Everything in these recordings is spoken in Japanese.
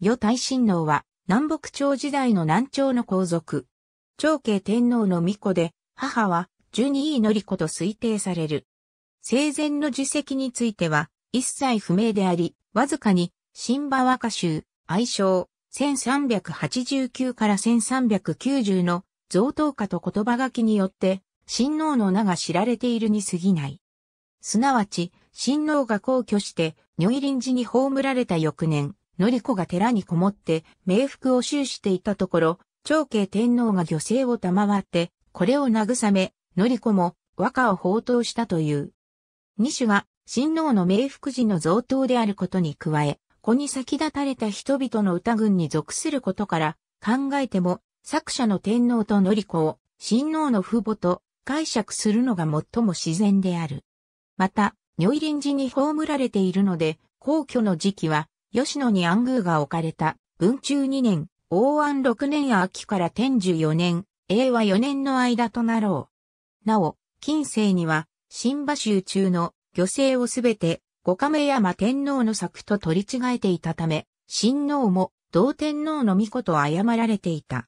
与大親王は、南北朝時代の南朝の皇族。長慶天皇の御子で、母は、十二位のり子と推定される。生前の事績については、一切不明であり、わずかに、新馬和歌集、愛称、1389から1390の贈答歌と言葉書きによって、親王の名が知られているに過ぎない。すなわち、親王が皇居して、如意臨時に葬られた翌年、り子が寺にこもって冥福を修していたところ、長慶天皇が漁政を賜って、これを慰め、り子も和歌を放納したという。二種が、親王の冥福寺の贈答であることに加え、子に先立たれた人々の歌群に属することから、考えても、作者の天皇とり子を、親王の父母と解釈するのが最も自然である。また、如意林寺に葬られているので、皇居の時期は、吉野に暗宮が置かれた、文中2年、王安6年秋から天寿4年、永和4年の間となろう。なお、近世には、新馬州中の漁政をすべて、五亀山天皇の作と取り違えていたため、新皇も同天皇の御子と誤られていた。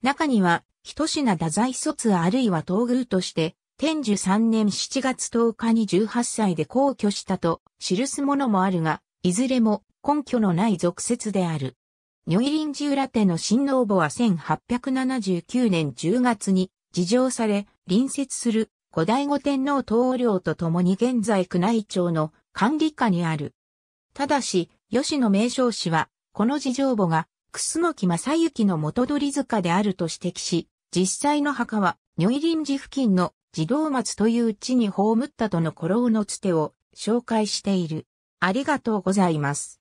中には、一品太宰卒あるいは東宮として、天寿3年7月10日に18歳で皇居したと記すものもあるが、いずれも根拠のない俗説である。如意臨時裏手の新農墓は1879年10月に自浄され、隣接する後醍醐天皇統領と共に現在宮内庁の管理下にある。ただし、吉野名称氏は、この自浄墓が、楠木正幸の元取塚であると指摘し、実際の墓は、如意ンジ付近の児童松という地に葬ったとの古老のつてを紹介している。ありがとうございます。